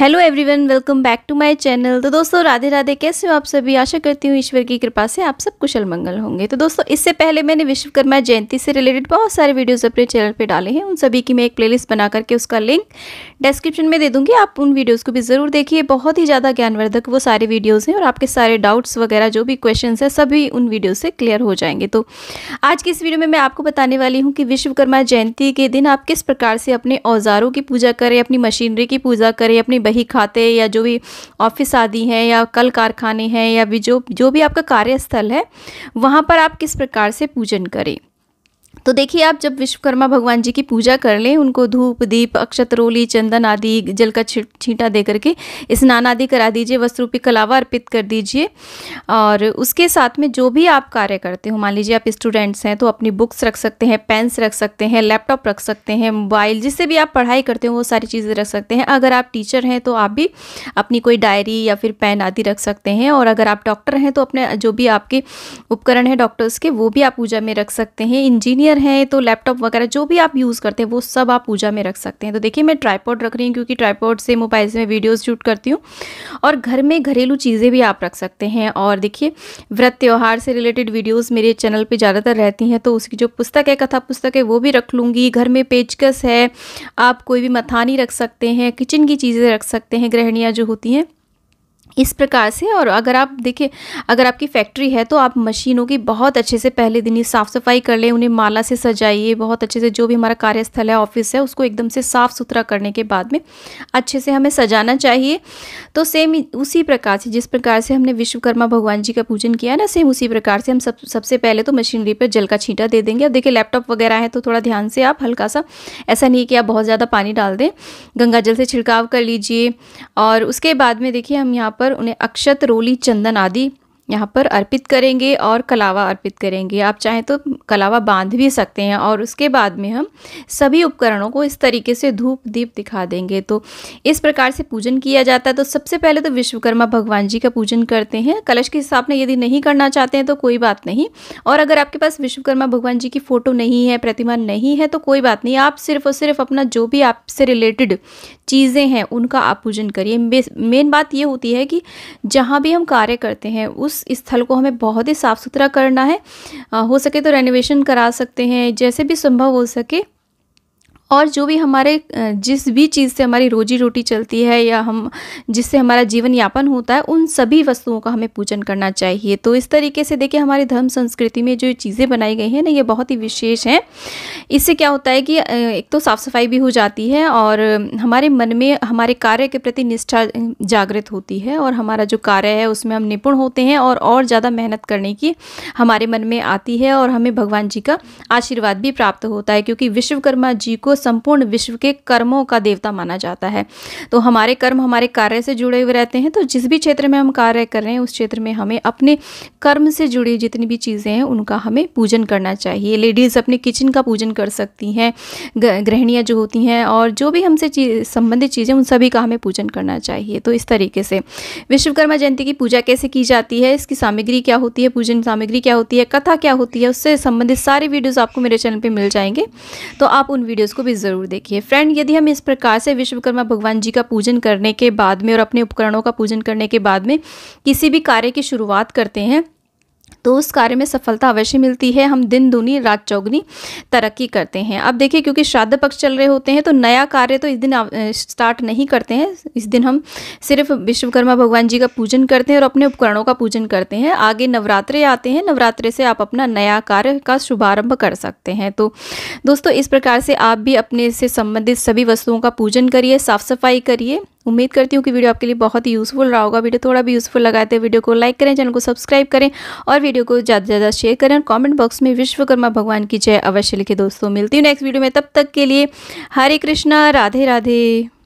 hello everyone welcome back to my channel तो दोस्तों राधे राधे कैसे हो आप सभी आशा करती हूँ ईश्वर की कृपा से आप सब कुशल मंगल होंगे तो दोस्तों इससे पहले मैंने विश्वकर्मा जयंती से रिलेटेड बहुत सारे वीडियोस अपने चैनल पे डाले हैं उन सभी की मैं एक प्लेलिस्ट बना करके उसका लिंक डिस्क्रिप्शन में दे दूँगी आप उन वीडियोज़ को भी ज़रूर देखिए बहुत ही ज़्यादा ज्ञानवर्धक वो सारे वीडियोज़ हैं और आपके सारे डाउट्स वगैरह जो भी क्वेश्चन है सभी उन वीडियो से क्लियर हो जाएंगे तो आज की इस वीडियो में मैं आपको बताने वाली हूँ कि विश्वकर्मा जयंती के दिन आप किस प्रकार से अपने औजारों की पूजा करें अपनी मशीनरी की पूजा करें अपनी बही खाते या जो भी ऑफिस आदि हैं या कल कारखाने हैं या भी जो जो भी आपका कार्यस्थल है वहाँ पर आप किस प्रकार से पूजन करें तो देखिए आप जब विश्वकर्मा भगवान जी की पूजा कर लें उनको धूप दीप अक्षतरोली चंदन आदि जल का छींटा दे करके स्नान आदि करा दीजिए वस्त्र रूपी कलावा अर्पित कर दीजिए और उसके साथ में जो भी आप कार्य करते हो मान लीजिए आप स्टूडेंट्स हैं तो अपनी बुक्स रख सकते हैं पेन्स रख सकते हैं लैपटॉप रख सकते हैं मोबाइल जिससे भी आप पढ़ाई करते हो वो सारी चीज़ें रख सकते हैं अगर आप टीचर हैं तो आप भी अपनी कोई डायरी या फिर पेन आदि रख सकते हैं और अगर आप डॉक्टर हैं तो अपने जो भी आपके उपकरण हैं डॉक्टर्स के वो भी आप पूजा में रख सकते हैं इंजीनियर कंप्यूटर है तो लैपटॉप वगैरह जो भी आप यूज़ करते हैं वो सब आप पूजा में रख सकते हैं तो देखिए मैं ट्राईपॉड रख रही हूँ क्योंकि ट्राईपॉड से मोबाइल से मैं वीडियोज़ शूट करती हूँ और घर में घरेलू चीज़ें भी आप रख सकते हैं और देखिए व्रत त्यौहार से रिलेटेड वीडियोज़ मेरे चैनल पर ज़्यादातर रहती हैं तो उसकी जो पुस्तक है कथा पुस्तक है वो भी रख लूँगी घर में पेचकस है आप कोई भी मथानी रख सकते हैं किचन की चीज़ें रख सकते हैं गृहणियाँ जो होती हैं इस प्रकार से और अगर आप देखें अगर आपकी फैक्ट्री है तो आप मशीनों की बहुत अच्छे से पहले दिन ही साफ़ सफाई कर लें उन्हें माला से सजाइए बहुत अच्छे से जो भी हमारा कार्यस्थल है ऑफिस है उसको एकदम से साफ़ सुथरा करने के बाद में अच्छे से हमें सजाना चाहिए तो सेम उसी प्रकार से जिस प्रकार से हमने विश्वकर्मा भगवान जी का पूजन किया ना सेम उसी प्रकार से हम सब सबसे पहले तो मशीनरी पर जल का छींटा दे देंगे अब देखिए लैपटॉप वगैरह है तो थोड़ा ध्यान से आप हल्का सा ऐसा नहीं कि आप बहुत ज़्यादा पानी डाल दें गंगा जल से छिड़काव कर लीजिए और उसके बाद में देखिए हम यहाँ पर उन्हें अक्षत रोली चंदन आदि यहाँ पर अर्पित करेंगे और कलावा अर्पित करेंगे आप चाहें तो कलावा बांध भी सकते हैं और उसके बाद में हम सभी उपकरणों को इस तरीके से धूप दीप दिखा देंगे तो इस प्रकार से पूजन किया जाता है तो सबसे पहले तो विश्वकर्मा भगवान जी का पूजन करते हैं कलश की स्थापना यदि नहीं करना चाहते हैं तो कोई बात नहीं और अगर आपके पास विश्वकर्मा भगवान जी की फ़ोटो नहीं है प्रतिमा नहीं है तो कोई बात नहीं आप सिर्फ और सिर्फ अपना जो भी आपसे रिलेटेड चीज़ें हैं उनका आप पूजन करिए मेन बात ये होती है कि जहाँ भी हम कार्य करते हैं उस इस स्थल को हमें बहुत ही साफ़ सुथरा करना है हो सके तो रेनोवेशन करा सकते हैं जैसे भी संभव हो सके और जो भी हमारे जिस भी चीज़ से हमारी रोजी रोटी चलती है या हम जिससे हमारा जीवन यापन होता है उन सभी वस्तुओं का हमें पूजन करना चाहिए तो इस तरीके से देखिए हमारे धर्म संस्कृति में जो चीज़ें बनाई गई हैं ना ये बहुत ही विशेष हैं इससे क्या होता है कि एक तो साफ़ सफाई भी हो जाती है और हमारे मन में हमारे कार्य के प्रति निष्ठा जागृत होती है और हमारा जो कार्य है उसमें हम निपुण होते हैं और और ज़्यादा मेहनत करने की हमारे मन में आती है और हमें भगवान जी का आशीर्वाद भी प्राप्त होता है क्योंकि विश्वकर्मा जी को संपूर्ण विश्व के कर्मों का देवता माना जाता है तो हमारे कर्म हमारे कार्य से जुड़े हुए रहते हैं तो जिस भी क्षेत्र में हम कार्य कर रहे हैं उस क्षेत्र में हमें अपने कर्म से जुड़ी जितनी भी चीज़ें हैं उनका हमें पूजन करना चाहिए लेडीज़ अपने किचन का पूजन कर सकती हैं गृहणियाँ जो होती हैं और जो भी हमसे संबंधित चीज़ें उन सभी का हमें पूजन करना चाहिए तो इस तरीके से विश्वकर्मा जयंती की पूजा कैसे की जाती है इसकी सामग्री क्या होती है पूजन सामग्री क्या होती है कथा क्या होती है उससे संबंधित सारे वीडियोज़ आपको मेरे चैनल पर मिल जाएंगे तो आप उन वीडियोज़ को भी ज़रूर देखिए फ्रेंड यदि हम इस प्रकार से विश्वकर्मा भगवान जी का पूजन करने के बाद में और अपने उपकरणों का पूजन करने के बाद में किसी भी कार्य की शुरुआत करते हैं तो उस कार्य में सफलता अवश्य मिलती है हम दिन दुनी रात चौगनी तरक्की करते हैं अब देखिए क्योंकि श्राद्ध पक्ष चल रहे होते हैं तो नया कार्य तो इस दिन स्टार्ट नहीं करते हैं इस दिन हम सिर्फ विश्वकर्मा भगवान जी का पूजन करते हैं और अपने उपकरणों का पूजन करते हैं आगे नवरात्रे आते हैं नवरात्रे से आप अपना नया कार्य का शुभारंभ कर सकते हैं तो दोस्तों इस प्रकार से आप भी अपने से संबंधित सभी वस्तुओं का पूजन करिए साफ सफाई करिए उम्मीद करती हूँ कि वीडियो आपके लिए बहुत ही यूज़फुल रहा होगा वीडियो थोड़ा भी यूज़फुल लगाते हैं वीडियो को लाइक करें चैनल को सब्सक्राइब करें और वीडियो को ज़्यादा से ज़्यादा शेयर करें और कॉमेंट बॉक्स में विश्वकर्मा भगवान की जय अवश्य लिखे दोस्तों मिलती हूँ नेक्स्ट वीडियो में तब तक के लिए हरे कृष्णा राधे राधे